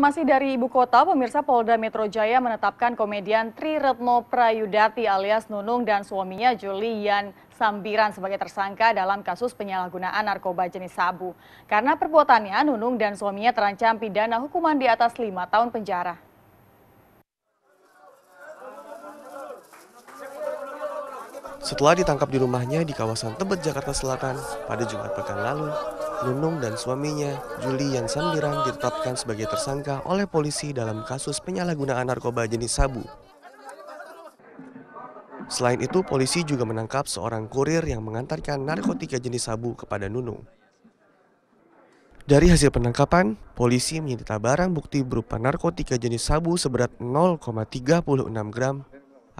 Masih dari ibu kota, pemirsa Polda Metro Jaya menetapkan komedian Tri Retno Prayudati alias Nunung dan suaminya Julian Sambiran sebagai tersangka dalam kasus penyalahgunaan narkoba jenis sabu. Karena perbuatannya, Nunung dan suaminya terancam pidana hukuman di atas lima tahun penjara. Setelah ditangkap di rumahnya di kawasan Tebet, Jakarta Selatan pada Jumat pekan lalu, Nunung dan suaminya, Julian Sambiran ditetapkan sebagai tersangka oleh polisi dalam kasus penyalahgunaan narkoba jenis sabu. Selain itu, polisi juga menangkap seorang kurir yang mengantarkan narkotika jenis sabu kepada Nunung. Dari hasil penangkapan, polisi menyita barang bukti berupa narkotika jenis sabu seberat 0,36 gram,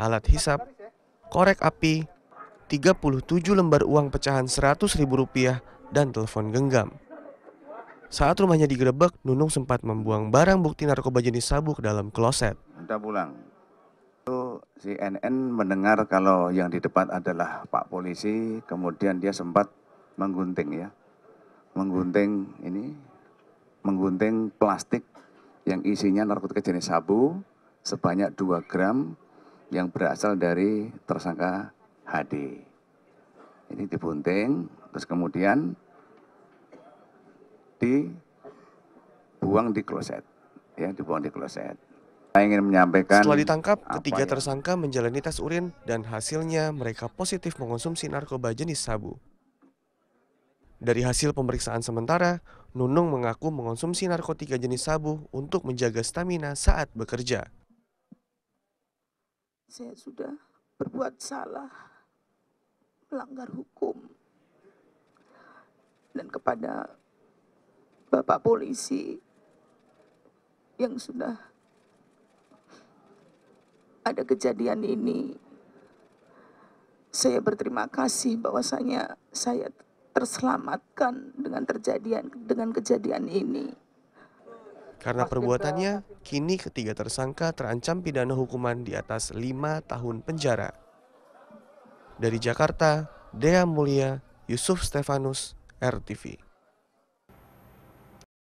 alat hisap, korek api, 37 lembar uang pecahan 100 ribu rupiah, dan telepon genggam. Saat rumahnya digerebek, Nunung sempat membuang barang bukti narkoba jenis sabu ke dalam kloset. Anda pulang. Itu si NN mendengar kalau yang di depan adalah Pak Polisi, kemudian dia sempat menggunting ya. Menggunting ini, menggunting plastik yang isinya narkotika jenis sabu sebanyak 2 gram yang berasal dari tersangka HD ini dibunting, terus kemudian dibuang di kloset, ya dibuang di kloset. Saya ingin menyampaikan. Setelah ditangkap, ketiga ya? tersangka menjalani tes urin dan hasilnya mereka positif mengonsumsi narkoba jenis sabu. Dari hasil pemeriksaan sementara, Nunung mengaku mengonsumsi narkotika jenis sabu untuk menjaga stamina saat bekerja. Saya sudah berbuat salah pelanggar hukum. Dan kepada Bapak polisi yang sudah ada kejadian ini, saya berterima kasih bahwasanya saya terselamatkan dengan terjadian dengan kejadian ini. Karena perbuatannya, kini ketiga tersangka terancam pidana hukuman di atas lima tahun penjara. Dari Jakarta, Dea Mulia, Yusuf Stefanus, RTV.